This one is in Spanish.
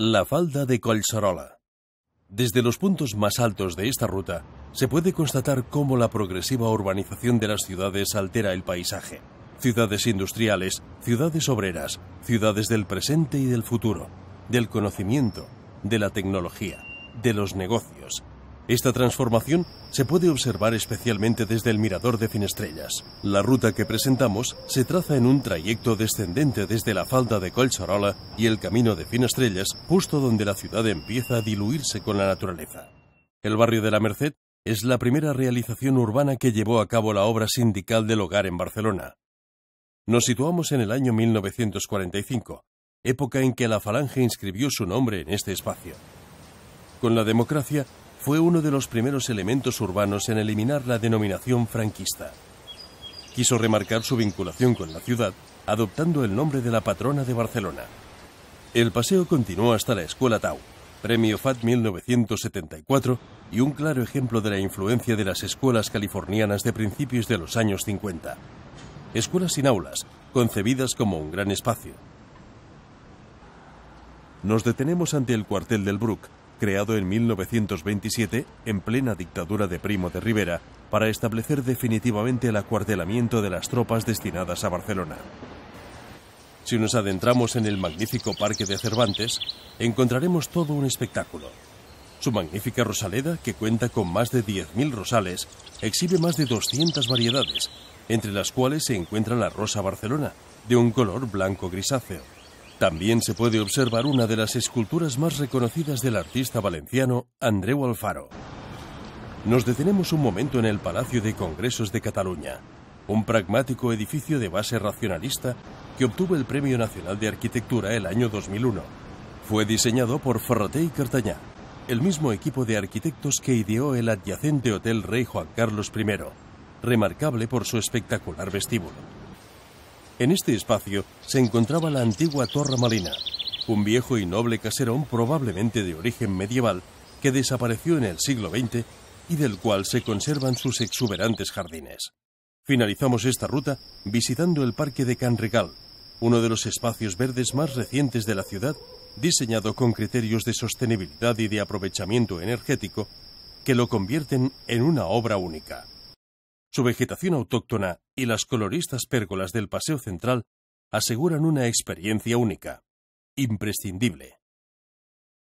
La falda de Colchorola. Desde los puntos más altos de esta ruta, se puede constatar cómo la progresiva urbanización de las ciudades altera el paisaje. Ciudades industriales, ciudades obreras, ciudades del presente y del futuro, del conocimiento, de la tecnología, de los negocios, esta transformación se puede observar especialmente desde el mirador de Finestrellas. La ruta que presentamos se traza en un trayecto descendente desde la falda de Colcharola y el camino de Finestrellas, justo donde la ciudad empieza a diluirse con la naturaleza. El barrio de la Merced es la primera realización urbana que llevó a cabo la obra sindical del hogar en Barcelona. Nos situamos en el año 1945, época en que la Falange inscribió su nombre en este espacio. Con la democracia, fue uno de los primeros elementos urbanos en eliminar la denominación franquista. Quiso remarcar su vinculación con la ciudad, adoptando el nombre de la patrona de Barcelona. El paseo continuó hasta la Escuela Tau, premio FAT 1974 y un claro ejemplo de la influencia de las escuelas californianas de principios de los años 50. Escuelas sin aulas, concebidas como un gran espacio. Nos detenemos ante el cuartel del Brook, creado en 1927 en plena dictadura de Primo de Rivera para establecer definitivamente el acuartelamiento de las tropas destinadas a Barcelona. Si nos adentramos en el magnífico Parque de Cervantes, encontraremos todo un espectáculo. Su magnífica rosaleda, que cuenta con más de 10.000 rosales, exhibe más de 200 variedades, entre las cuales se encuentra la rosa Barcelona, de un color blanco grisáceo. También se puede observar una de las esculturas más reconocidas del artista valenciano Andreu Alfaro. Nos detenemos un momento en el Palacio de Congresos de Cataluña, un pragmático edificio de base racionalista que obtuvo el Premio Nacional de Arquitectura el año 2001. Fue diseñado por Ferroté y Cartañá, el mismo equipo de arquitectos que ideó el adyacente Hotel Rey Juan Carlos I, remarcable por su espectacular vestíbulo. En este espacio se encontraba la antigua Torre Malina, un viejo y noble caserón probablemente de origen medieval que desapareció en el siglo XX y del cual se conservan sus exuberantes jardines. Finalizamos esta ruta visitando el Parque de Can Regal, uno de los espacios verdes más recientes de la ciudad, diseñado con criterios de sostenibilidad y de aprovechamiento energético que lo convierten en una obra única. Su vegetación autóctona y las coloristas pérgolas del Paseo Central aseguran una experiencia única, imprescindible.